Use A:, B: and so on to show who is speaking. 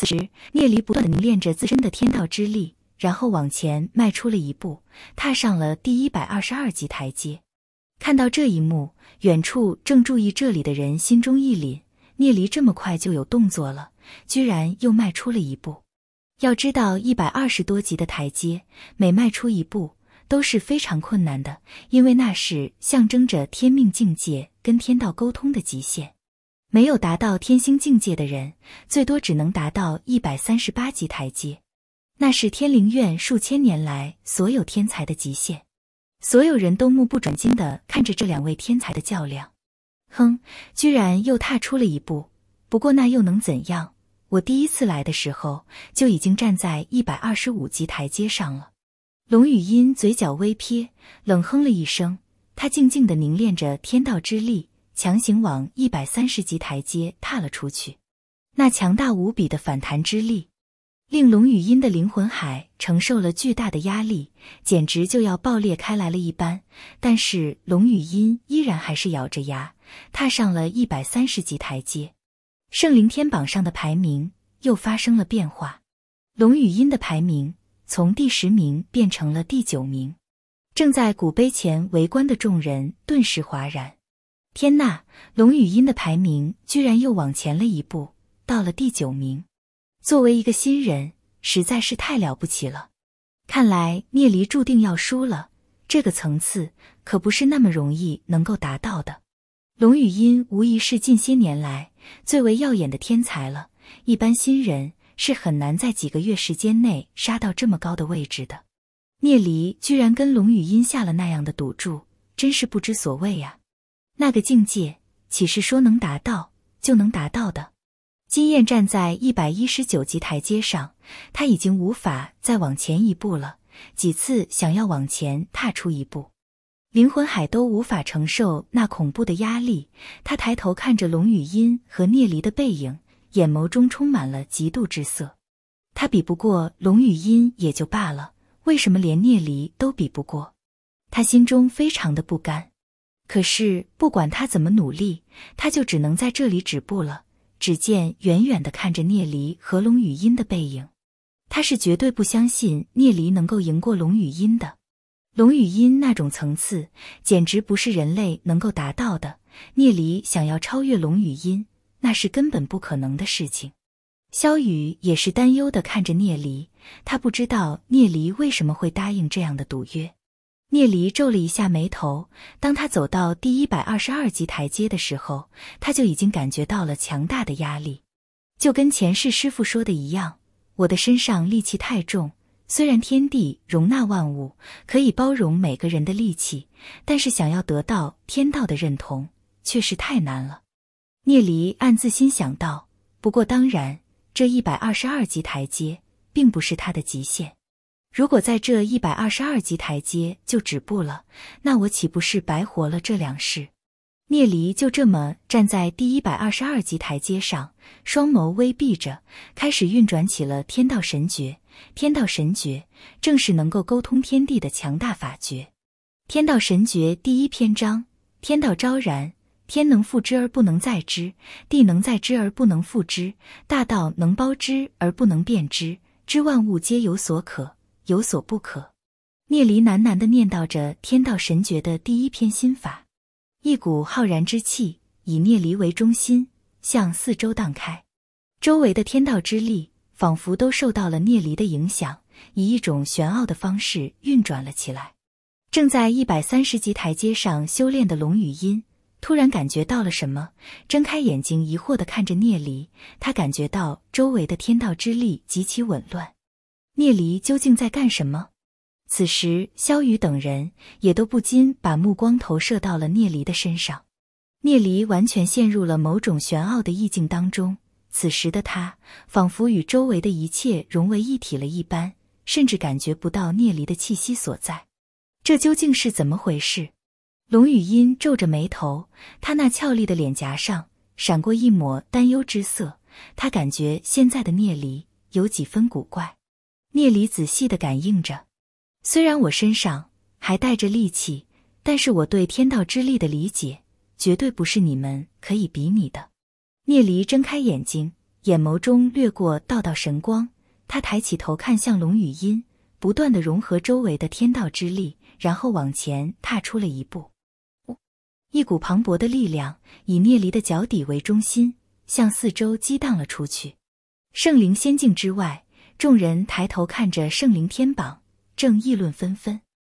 A: 此时，聂离不断的凝练着自身的天道之力，然后往前迈出了一步，踏上了第一百二十二级台阶。看到这一幕，远处正注意这里的人心中一凛：聂离这么快就有动作了，居然又迈出了一步。要知道，一百二十多级的台阶，每迈出一步都是非常困难的，因为那是象征着天命境界跟天道沟通的极限。没有达到天星境界的人，最多只能达到一百三十八级台阶，那是天灵院数千年来所有天才的极限。所有人都目不转睛地看着这两位天才的较量。哼，居然又踏出了一步。不过那又能怎样？我第一次来的时候就已经站在一百二十五级台阶上了。龙语音嘴角微撇，冷哼了一声。他静静地凝练着天道之力。强行往一百三十级台阶踏了出去，那强大无比的反弹之力，令龙雨音的灵魂海承受了巨大的压力，简直就要爆裂开来了一般。但是龙语音依然还是咬着牙，踏上了一百三十级台阶。圣灵天榜上的排名又发生了变化，龙语音的排名从第十名变成了第九名。正在古碑前围观的众人顿时哗然。天呐，龙语音的排名居然又往前了一步，到了第九名。作为一个新人，实在是太了不起了。看来聂离注定要输了，这个层次可不是那么容易能够达到的。龙语音无疑是近些年来最为耀眼的天才了，一般新人是很难在几个月时间内杀到这么高的位置的。聂离居然跟龙语音下了那样的赌注，真是不知所谓呀。那个境界岂是说能达到就能达到的？金燕站在一百一十九级台阶上，他已经无法再往前一步了。几次想要往前踏出一步，灵魂海都无法承受那恐怖的压力。他抬头看着龙语音和聂离的背影，眼眸中充满了嫉妒之色。他比不过龙语音也就罢了，为什么连聂离都比不过？他心中非常的不甘。可是，不管他怎么努力，他就只能在这里止步了。只见远远的看着聂离和龙雨音的背影，他是绝对不相信聂离能够赢过龙雨音的。龙雨音那种层次，简直不是人类能够达到的。聂离想要超越龙雨音，那是根本不可能的事情。萧雨也是担忧的看着聂离，他不知道聂离为什么会答应这样的赌约。聂离皱了一下眉头。当他走到第一百二十二级台阶的时候，他就已经感觉到了强大的压力，就跟前世师傅说的一样，我的身上戾气太重。虽然天地容纳万物，可以包容每个人的戾气，但是想要得到天道的认同，确实太难了。聂离暗自心想到。不过，当然，这一百二十二级台阶并不是他的极限。如果在这一百二十二级台阶就止步了，那我岂不是白活了这两世？聂离就这么站在第一百二十二级台阶上，双眸微闭着，开始运转起了天道神诀。天道神诀正是能够沟通天地的强大法诀。天道神诀第一篇章：天道昭然，天能覆之而不能再之，地能在之而不能覆之，大道能包之而不能变之，知万物皆有所可。有所不可，聂离喃喃地念叨着《天道神诀》的第一篇心法，一股浩然之气以聂离为中心向四周荡开，周围的天道之力仿佛都受到了聂离的影响，以一种玄奥的方式运转了起来。正在一百三十级台阶上修炼的龙语音突然感觉到了什么，睁开眼睛疑惑地看着聂离，他感觉到周围的天道之力极其紊乱。聂离究竟在干什么？此时，萧雨等人也都不禁把目光投射到了聂离的身上。聂离完全陷入了某种玄奥的意境当中，此时的他仿佛与周围的一切融为一体了一般，甚至感觉不到聂离的气息所在。这究竟是怎么回事？龙语音皱着眉头，他那俏丽的脸颊上闪过一抹担忧之色，他感觉现在的聂离有几分古怪。聂离仔细的感应着，虽然我身上还带着戾气，但是我对天道之力的理解绝对不是你们可以比拟的。聂离睁开眼睛，眼眸中掠过道道神光，他抬起头看向龙与音，不断的融合周围的天道之力，然后往前踏出了一步。一股磅礴的力量以聂离的脚底为中心，向四周激荡了出去。圣灵仙境之外。众人抬头看着圣灵天榜，正议论纷纷。